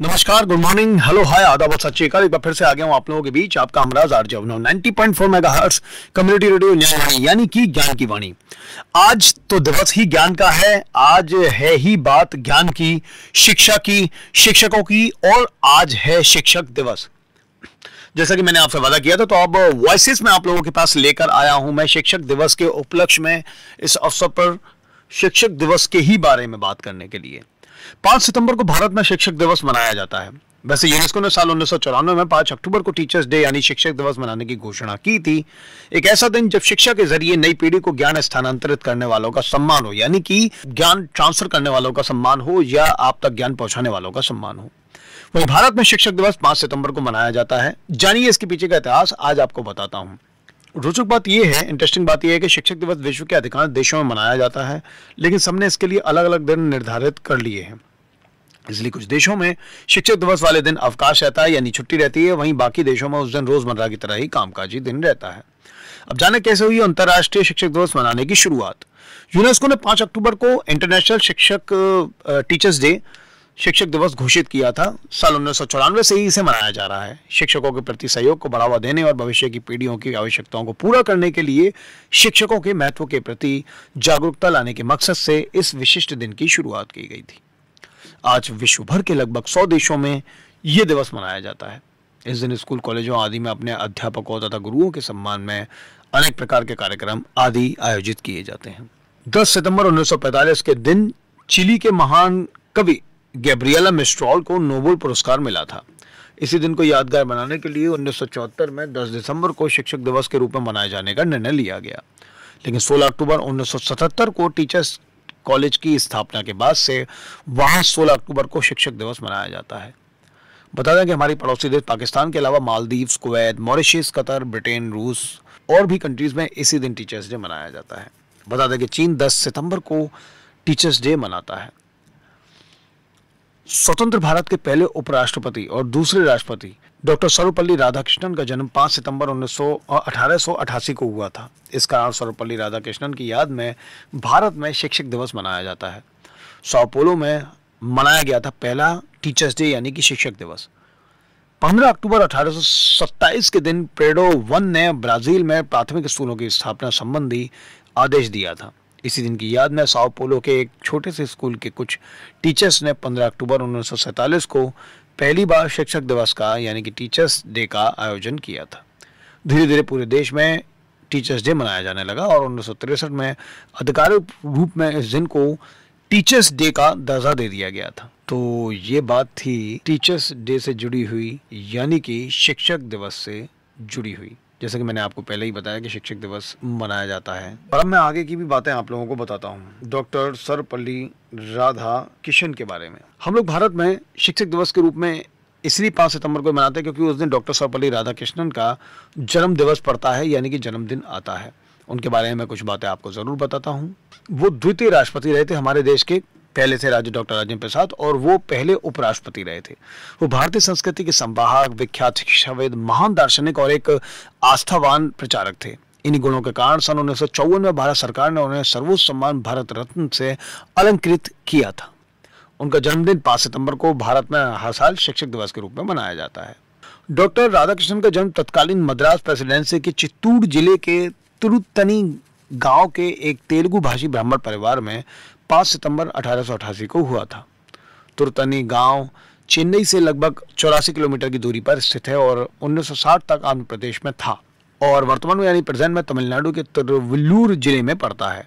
नमस्कार good morning hello hi आदाब सत श्रीकाल एक बार फिर से आ गया हूँ आप लोगों के बीच आपका हमराज आर जवनो ninety point four mega hertz community radio Nyayvani यानी कि ज्ञान की वाणी आज तो दिवस ही ज्ञान का है आज है ही बात ज्ञान की शिक्षा की शिक्षकों की और आज है शिक्षक दिवस जैसा कि मैंने आपसे वादा किया था तो अब वॉइसिस में आप लोगों के पास लेकर आया हूं मैं शिक्षक दिवस के उपलक्ष्य में इस अवसर पर शिक्षक दिवस के ही बारे में बात करने के लिए पांच सितंबर को भारत में शिक्षक दिवस मनाया जाता है वैसे यूनेस्को ने साल उन्नीस में पांच अक्टूबर को टीचर्स डे यानी शिक्षक दिवस मनाने की घोषणा की थी एक ऐसा दिन जब शिक्षा के जरिए नई पीढ़ी को ज्ञान स्थानांतरित करने वालों का सम्मान हो यानी कि ज्ञान ट्रांसफर करने वालों का सम्मान हो या आप तक ज्ञान पहुंचाने वालों का सम्मान हो वही भारत में शिक्षक दिवस पांच सितंबर को मनाया जाता है जानिए इसके पीछे का इतिहास आज आपको बताता हूँ रोचक बात यह है इंटरेस्टिंग बात यह है कि शिक्षक दिवस विश्व के अधिकांश देशों में मनाया जाता है लेकिन सबने इसके लिए अलग अलग दिन निर्धारित कर लिए हैं इसलिए कुछ देशों में शिक्षक दिवस वाले दिन अवकाश रहता है यानी छुट्टी रहती है वहीं बाकी देशों में उस दिन रोजमर्रा की तरह ही कामकाजी दिन रहता है अब जाने कैसे हुई अंतर्राष्ट्रीय शिक्षक दिवस मनाने की शुरुआत यूनेस्को ने 5 अक्टूबर को इंटरनेशनल शिक्षक टीचर्स डे शिक्षक दिवस घोषित किया था साल उन्नीस से ही इसे मनाया जा रहा है शिक्षकों के प्रति सहयोग को बढ़ावा देने और भविष्य की पीढ़ियों की आवश्यकताओं को पूरा करने के लिए शिक्षकों के महत्व के प्रति जागरूकता लाने के मकसद से इस विशिष्ट दिन की शुरुआत की गई थी आज विश्व भर के लगभग सौ देशों में यह दिवस मनाया जाता है इस दिन स्कूल कॉलेजों आदि में अपने अध्यापकों तथा गुरुओं के सम्मान में अनेक प्रकार के कार्यक्रम आदि आयोजित किए जाते हैं 10 सितंबर 1945 के दिन चिली के महान कवि गैब्रियला मिस्ट्रॉल को नोबल पुरस्कार मिला था इसी दिन को यादगार बनाने के लिए उन्नीस में 10 दिसंबर को शिक्षक दिवस के रूप में मनाए जाने का निर्णय लिया गया लेकिन 16 अक्टूबर 1977 को टीचर्स कॉलेज की स्थापना के बाद से वहाँ 16 अक्टूबर को शिक्षक दिवस मनाया जाता है बता दें कि हमारी पड़ोसी देश पाकिस्तान के अलावा Maldives Kuwait Mauritius Qatar Britain रूस और भी कंट्रीज़ में इसी दिन टीचर्स डे मनाया जाता है बता दें कि चीन 10 सितंबर को टीचर्स डे मनाता है स्वतंत्र भारत के पहले उपराष्ट्रपति और दूसरे राष्ट्रपति डॉक्टर सर्वपल्ली राधाकृष्णन का जन्म 5 सितंबर उन्नीस सौ को हुआ था इस कारण सर्वपल्ली राधाकृष्णन की याद में भारत में शिक्षक दिवस मनाया जाता है सौपोलो में मनाया गया था पहला टीचर्स डे यानी कि शिक्षक दिवस 15 अक्टूबर 1827 के दिन पेडो वन ने ब्राज़ील में प्राथमिक स्कूलों की स्थापना संबंधी आदेश दिया था इसी दिन की याद में साओ पोलो के एक छोटे से स्कूल के कुछ टीचर्स ने 15 अक्टूबर उन्नीस को पहली बार शिक्षक दिवस का यानी कि टीचर्स डे का आयोजन किया था धीरे धीरे पूरे देश में टीचर्स डे मनाया जाने लगा और उन्नीस में आधिकारिक रूप में इस दिन को टीचर्स डे का दर्जा दे दिया गया था तो ये बात थी टीचर्स डे से जुड़ी हुई यानी कि शिक्षक दिवस से जुड़ी हुई जैसे कि मैंने आपको पहले ही बताया कि शिक्षक दिवस मनाया जाता है और अब मैं आगे की भी बातें आप लोगों को बताता हूँ डॉक्टर सर्वपल्ली राधा किशन के बारे में हम लोग भारत में शिक्षक दिवस के रूप में इसलिए पाँच सितंबर को मनाते हैं क्योंकि उस दिन डॉक्टर सर्वपल्ली राधाकृष्णन का जन्म दिवस पड़ता है यानी कि जन्मदिन आता है उनके बारे में मैं कुछ बातें आपको ज़रूर बताता हूँ वो द्वितीय राष्ट्रपति रहे थे हमारे देश के पहले थे राजे डॉक्टर राजेंद्र प्रसाद और वो पहले उपराष्ट्रपति रहे थे वो भारतीय संस्कृति के संवाहक विख्यात शिक्षाविद महान दार्शनिक और एक आस्थावान प्रचारक थे इन्हीं गुणों के कारण सन उन्नीस में भारत सरकार ने उन्हें सर्वोच्च सम्मान भारत रत्न से अलंकृत किया था उनका जन्मदिन पांच सितंबर को भारत में हर साल शिक्षक दिवस के रूप में मनाया जाता है डॉक्टर राधाकृष्णन का जन्म तत्कालीन मद्रास प्रेसिडेंसी के चित्तूर जिले के तुरुतनी गांव के एक तेलुगु भाषी ब्राह्मण परिवार में 5 सितंबर अठारह को हुआ था तुरतनी गांव चेन्नई से लगभग चौरासी किलोमीटर की दूरी पर स्थित है और 1960 तक आंध्र प्रदेश में था और वर्तमान में यानी प्रेजेंट में तमिलनाडु के तिरुवल्लूर जिले में पड़ता है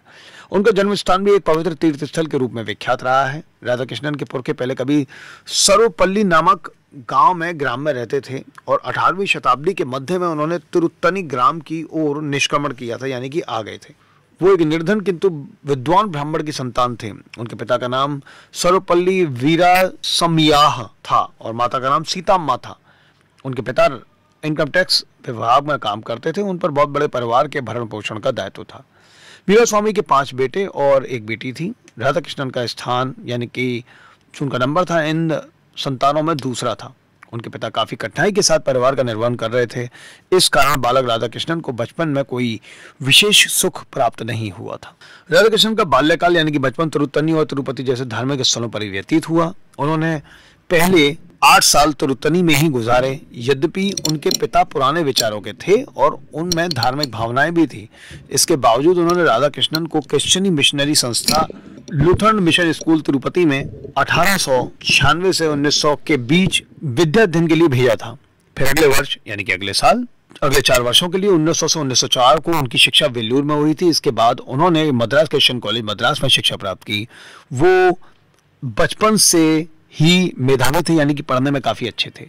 उनका जन्म स्थान भी एक पवित्र तीर्थ स्थल के रूप में विख्यात रहा है राधा कृष्णन के पुरखे पहले कभी सरोपल्ली नामक गांव में ग्राम में रहते थे और 18वीं शताब्दी के मध्य में उन्होंने तिरुत्तनी ग्राम की ओर निष्क्रमण किया था यानी कि आ गए थे वो एक निर्धन किंतु विद्वान ब्राह्मण के संतान थे उनके पिता का नाम सर्वपल्ली वीरा समयाह था और माता का नाम सीताम्मा था उनके पिता इनकम टैक्स विभाग में काम करते थे उन पर बहुत बड़े परिवार के भरण पोषण का दायित्व था वीरा स्वामी के पांच बेटे और एक बेटी थी राधा कृष्णन का स्थान यानी कि उनका नंबर था इन संतानों में दूसरा था उनके पिता काफ़ी कठिनाई के साथ परिवार का निर्वहन कर रहे थे इस कारण बालक राधा कृष्णन को बचपन में कोई विशेष सुख प्राप्त नहीं हुआ था राधा राधाकृष्णन का बाल्यकाल यानी कि बचपन तरुतनी और तिरुपति जैसे धार्मिक स्थलों पर ही व्यतीत हुआ उन्होंने पहले आठ साल तुरुतनी में ही गुजारे यद्यपि उनके पिता पुराने विचारों के थे और उनमें धार्मिक भावनाएं भी थी इसके बावजूद उन्होंने राधा कृष्णन को क्रिश्चनी मिशनरी संस्था लुथर्न मिशन स्कूल तिरुपति में अठारह से 1900 के बीच विद्याध्ययन के लिए भेजा था फिर अगले वर्ष यानी कि अगले साल अगले चार वर्षों के लिए 1900 से 1904 को उनकी शिक्षा वेल्लूर में हुई थी इसके बाद उन्होंने मद्रास क्रिश्चियन कॉलेज मद्रास में शिक्षा प्राप्त की वो बचपन से ही मेधावी थे यानी कि पढ़ने में काफ़ी अच्छे थे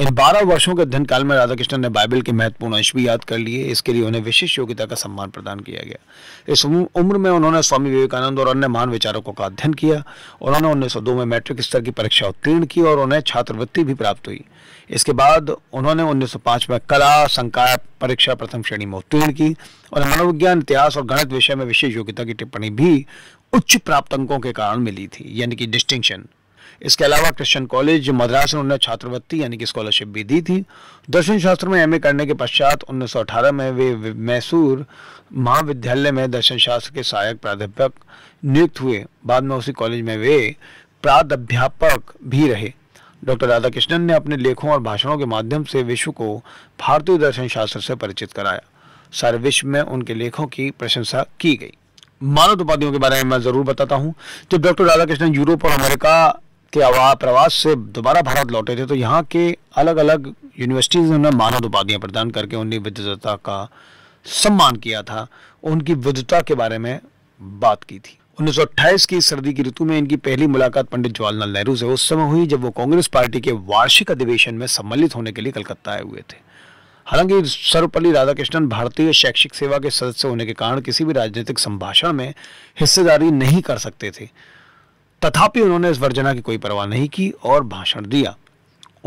इन बारह वर्षों के अध्ययन काल में राधाकृष्णन ने बाइबल के महत्वपूर्ण अंश भी याद कर लिए इसके लिए उन्हें विशेष योग्यता का सम्मान प्रदान किया गया इस उम्र में उन्होंने स्वामी विवेकानंद और अन्य महान विचारकों का अध्ययन किया उन्होंने उन्नीस में मैट्रिक स्तर की परीक्षा उत्तीर्ण की और उन्हें छात्रवृत्ति भी प्राप्त हुई इसके बाद उन्होंने पांच में कला संकाय परीक्षा प्रथम श्रेणी में उत्तीर्ण की और मनोविज्ञान इतिहास और गणित विषय में विशेष योग्यता की टिप्पणी भी उच्च प्राप्त अंकों के कारण मिली थी यानी कि डिस्टिंक्शन इसके अलावा क्रिश्चियन कॉलेज मद्रास ने उन्हें छात्रवृत्ति यानी कि स्कॉलरशिप भी दी थी दर्शन शास्त्र में एमए करने के पश्चात 1918 में वे मैसूर महाविद्यालय में दर्शन शास्त्र के सहायक प्राध्यापक नियुक्त हुए बाद में उसी कॉलेज में वे प्राध्यापक भी रहे डॉक्टर राधाकृष्णन ने अपने लेखों और भाषणों के माध्यम से विश्व को भारतीय दर्शन शास्त्र से परिचित कराया सारे विश्व में उनके लेखों की प्रशंसा की गई मानव उपाधियों के बारे में मैं जरूर बताता हूँ जब डॉक्टर राधाकृष्णन यूरोप और अमेरिका के आवा प्रवास से दोबारा भारत लौटे थे तो यहाँ के अलग अलग यूनिवर्सिटीज़ ने उन्हें मानद उपाधियाँ प्रदान करके उनकी विद्वता का सम्मान किया था उनकी विद्वता के बारे में बात की थी 1928 की सर्दी की ऋतु में इनकी पहली मुलाकात पंडित जवाहरलाल नेहरू से उस समय हुई जब वो कांग्रेस पार्टी के वार्षिक अधिवेशन में सम्मिलित होने के लिए कलकत्ता आए हुए थे हालांकि सर्वपल्ली राधाकृष्णन भारतीय शैक्षिक सेवा के सदस्य होने के कारण किसी भी राजनीतिक संभाषण में हिस्सेदारी नहीं कर सकते थे तथापि उन्होंने इस वर्जना की कोई परवाह नहीं की और भाषण दिया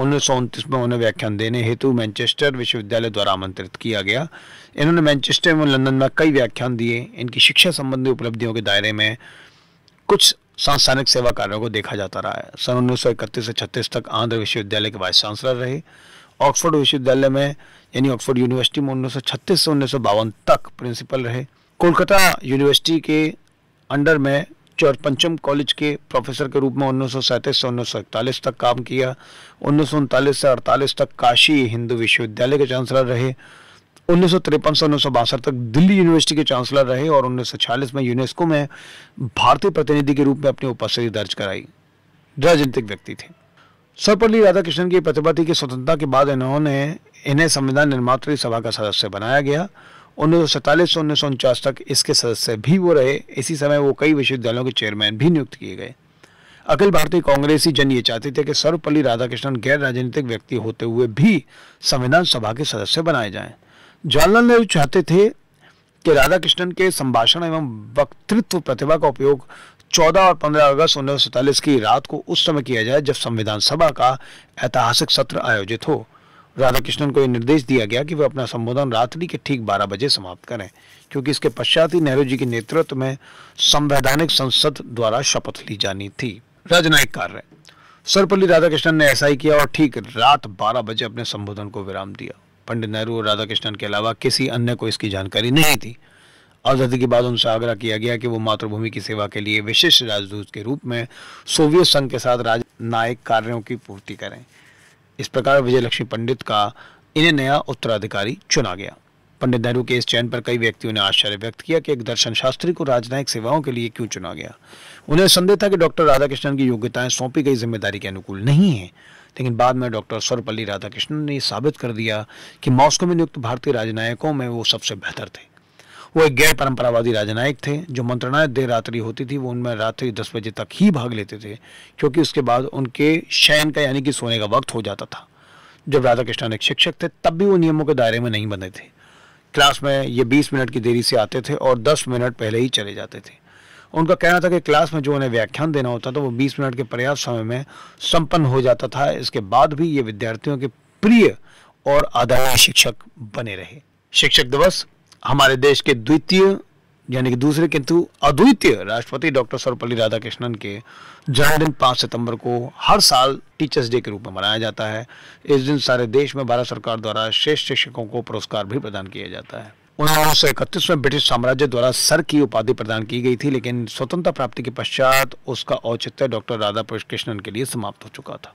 उन्नीस सौ उनतीस में उन्हें व्याख्यान देने हेतु मैनचेस्टर विश्वविद्यालय द्वारा आमंत्रित किया गया इन्होंने मैनचेस्टर एवं लंदन में कई व्याख्यान दिए इनकी शिक्षा संबंधी उपलब्धियों के दायरे में कुछ सांस्थानिक सेवा कार्यों को देखा जाता रहा है सन उन्नीस सौ इकतीस से छत्तीस तक आंध्र विश्वविद्यालय के वाइस चांसलर रहे ऑक्सफोर्ड विश्वविद्यालय में यानी ऑक्सफोर्ड यूनिवर्सिटी में उन्नीस सौ छत्तीस से उन्नीस सौ बावन तक प्रिंसिपल रहे कोलकाता यूनिवर्सिटी के अंडर में और पंचम कॉलेज के प्रोफेसर के रूप में उन्नीस से उन्नीस तक काम किया उन्नीस से अड़तालीस तक काशी हिंदू विश्वविद्यालय के चांसलर रहे उन्नीस से उन्नीस तक दिल्ली यूनिवर्सिटी के चांसलर रहे और उन्नीस में यूनेस्को में भारतीय प्रतिनिधि के रूप में अपनी उपस्थिति दर्ज कराई राजनीतिक व्यक्ति थे सर्वपल्ली राधाकृष्णन की प्रतिभा की स्वतंत्रता के बाद इन्होंने इन्हें संविधान निर्मात्री सभा का सदस्य बनाया गया उन्नीस सौ उन्नीस तक इसके सदस्य भी वो रहे इसी समय वो कई विश्वविद्यालयों के चेयरमैन भी नियुक्त किए गए अखिल भारतीय कांग्रेसी जन ये चाहते थे कि सर्वपल्ली राधाकृष्णन गैर राजनीतिक व्यक्ति होते हुए भी संविधान सभा के सदस्य बनाए जाएं जवाहरलाल नेहरू चाहते थे कि राधाकृष्णन के संभाषण एवं वक्तृत्व प्रतिभा का उपयोग 14 और 15 अगस्त उन्नीस की रात को उस समय किया जाए जब संविधान सभा का ऐतिहासिक सत्र आयोजित हो राधाकृष्णन को यह निर्देश दिया गया कि वह अपना संबोधन रात्रि के ठीक 12 बजे समाप्त करें क्योंकि इसके पश्चात ही नेहरू जी के नेतृत्व में संवैधानिक संसद द्वारा शपथ ली जानी थी राजनयिक कार्य सर्वपल्ली राधाकृष्णन ने ऐसा ही किया और ठीक रात बारह बजे अपने संबोधन को विराम दिया पंडित नेहरू और राधाकृष्णन के अलावा किसी अन्य को इसकी जानकारी नहीं थी आज़ादी के बाद उनसे आग्रह किया गया कि वो मातृभूमि की सेवा के लिए विशिष्ट राजदूत के रूप में सोवियत संघ के साथ राजनयिक कार्यों की पूर्ति करें इस प्रकार विजयलक्ष्मी पंडित का इन्हें नया उत्तराधिकारी चुना गया पंडित नेहरू के इस चयन पर कई व्यक्तियों ने आश्चर्य व्यक्त किया कि एक दर्शन शास्त्री को राजनयिक सेवाओं के लिए क्यों चुना गया उन्हें संदेह था कि डॉक्टर राधाकृष्णन की योग्यताएं सौंपी गई जिम्मेदारी के अनुकूल नहीं है लेकिन बाद में डॉक्टर सर्वपल्ली राधाकृष्णन ने साबित कर दिया कि मॉस्को में नियुक्त भारतीय राजनयिकों में वो सबसे बेहतर थे वो एक गैर परंपरावादी राजनायक थे जो मंत्रणाएं देर रात्रि होती थी वो उनमें रात्रि दस बजे तक ही भाग लेते थे क्योंकि उसके बाद उनके शयन का यानी कि सोने का वक्त हो जाता था जब राधा कृष्णन एक शिक्षक थे तब भी वो नियमों के दायरे में नहीं बने थे क्लास में ये बीस मिनट की देरी से आते थे और दस मिनट पहले ही चले जाते थे उनका कहना था कि क्लास में जो उन्हें व्याख्यान देना होता था वो बीस मिनट के पर्याप्त समय में संपन्न हो जाता था इसके बाद भी ये विद्यार्थियों के प्रिय और आदरणीय शिक्षक बने रहे शिक्षक दिवस हमारे देश के द्वितीय यानी कि दूसरे किंतु अद्वितीय राष्ट्रपति डॉक्टर सर्वपल्ली राधाकृष्णन के जन्मदिन पाँच सितंबर को हर साल टीचर्स डे के रूप में मनाया जाता है इस दिन सारे देश में भारत सरकार द्वारा श्रेष्ठ शिक्षकों को पुरस्कार भी प्रदान किया जाता है उन्नीस सौ इकतीस में ब्रिटिश साम्राज्य द्वारा सर की उपाधि प्रदान की गई थी लेकिन स्वतंत्रता प्राप्ति के पश्चात उसका औचित्य डॉक्टर राधा कृष्णन के लिए समाप्त हो चुका था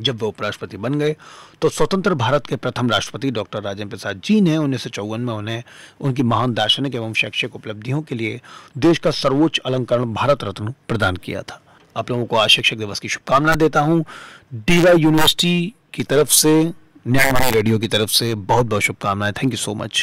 जब वे उपराष्ट्रपति बन गए तो स्वतंत्र भारत के प्रथम राष्ट्रपति डॉक्टर राजेंद्र प्रसाद जी ने उन्नीस सौ चौवन में उन्हें उनकी महान दार्शनिक एवं शैक्षिक उपलब्धियों के लिए देश का सर्वोच्च अलंकरण भारत रत्न प्रदान किया था आप लोगों को आज शिक्षक दिवस की शुभकामना देता हूँ डीवाई यूनिवर्सिटी की तरफ से न्यायवाणी रेडियो की तरफ से बहुत बहुत शुभकामनाएं थैंक यू सो मच